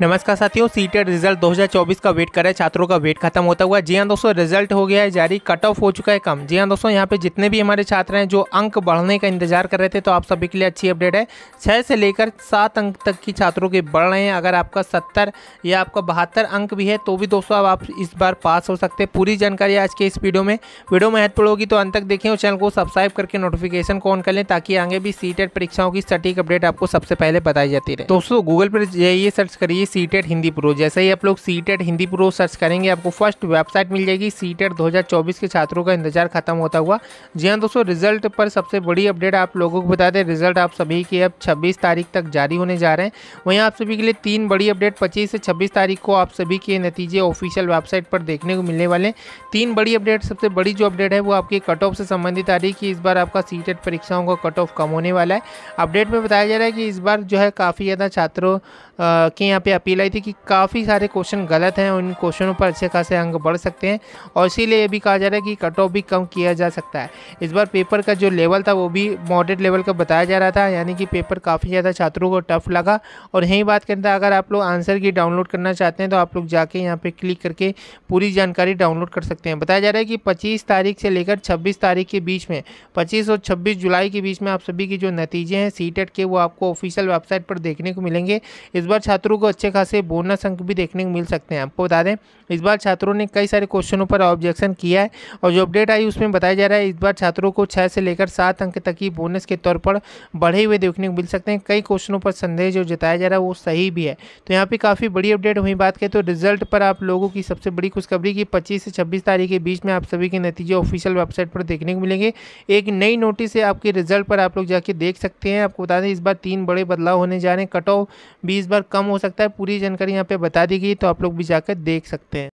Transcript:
नमस्कार साथियों CTET result 2024 का वेट कर रहे छात्रों का वेट खत्म होता हुआ जी हाँ दोस्तों रिजल्ट हो गया है जारी कट ऑफ हो चुका है कम जी हाँ दोस्तों यहाँ पे जितने भी हमारे छात्र हैं जो अंक बढ़ने का इंतजार कर रहे थे तो आप सभी के लिए अच्छी अपडेट है छः से लेकर सात अंक तक की छात्रों के बढ़ रहे हैं अगर आपका सत्तर या आपका बहत्तर अंक भी है तो भी दोस्तों अब आप इस बार पास हो सकते हैं पूरी जानकारी आज के इस वीडियो में वीडियो महत्वपूर्ण होगी तो अंत तक देखें और चैनल को सब्सक्राइब करके नोटिफिकेशन को ऑन कर लें ताकि आगे भी सीटेट e परीक्षाओं की सटीक अपडेट आपको सबसे पहले बताई जाती रहे दोस्तों गूगल पर जाइए सर्च करिए सी टेट हिंदी प्रो जैसे ही आप लोग C TET Hindi pro search करेंगे आपको फर्स्ट वेबसाइट मिल जाएगी सी टेट दो के छात्रों का इंतजार खत्म होता हुआ जी हाँ दोस्तों रिजल्ट पर सबसे बड़ी अपडेट आप लोगों को बता दें रिजल्ट आप सभी के अब छब्बीस तारीख तक जारी होने जा रहे हैं वहीं आप सभी के लिए तीन बड़ी अपडेट पच्चीस से छब्बीस तारीख को आप सभी के नतीजे ऑफिशियल वेबसाइट पर देखने को मिलने वाले हैं तीन बड़ी अपडेट सबसे बड़ी जो अपडेट है वो आपके कट ऑफ से संबंधित आ रही कि इस बार आपका सी टेट परीक्षाओं का कट ऑफ कम होने वाला है अपडेट में बताया जा रहा है कि इस बार जो है काफ़ी ज़्यादा छात्रों के यहाँ पे अपील आई थी कि काफ़ी सारे क्वेश्चन गलत हैं उन क्वेश्चनों पर अच्छे खासे अंक बढ़ सकते हैं और इसीलिए ये भी कहा जा रहा है कि कट ऑफ भी कम किया जा सकता है इस बार पेपर का जो लेवल था वो भी मॉडरेट लेवल का बताया जा रहा था यानी कि पेपर काफ़ी ज़्यादा छात्रों को टफ लगा और यही बात करता हैं तो अगर आप लोग आंसर की डाउनलोड करना चाहते हैं तो आप लोग जाके यहाँ पर क्लिक करके पूरी जानकारी डाउनलोड कर सकते हैं बताया जा रहा है कि पच्चीस तारीख से लेकर छब्बीस तारीख के बीच में पच्चीस और छब्बीस जुलाई के बीच में आप सभी के जो नतीजे हैं सी e के वो आपको ऑफिशियल वेबसाइट पर देखने को मिलेंगे इस बार छात्रों को अच्छे अच्छे खासे बोनस अंक भी देखने को मिल सकते हैं आपको बता दें इस बार छात्रों ने कई सारे क्वेश्चनों पर ऑब्जेक्शन किया है और जो अपडेट आई उसमें बताया जा रहा है इस बार छात्रों को छः से लेकर सात अंक तक ही बोनस के तौर पर बढ़े हुए देखने को मिल सकते हैं कई क्वेश्चनों पर संदेह जो जताया जा रहा है वो सही भी है तो यहाँ पर काफ़ी बड़ी अपडेट हुई बात करें तो रिजल्ट पर आप लोगों की सबसे बड़ी खुशखबरी की पच्चीस से छब्बीस तारीख के बीच में आप सभी के नतीजे ऑफिशियल वेबसाइट पर देखने को मिलेंगे एक नई नोटिस है आपके रिजल्ट पर आप लोग जाके देख सकते हैं आपको बता दें इस बार तीन बड़े बदलाव होने जा रहे हैं कट ऑफ भी इस बार कम हो सकता है पूरी जानकारी यहाँ पे बता दी गई तो आप लोग भी जाकर देख सकते हैं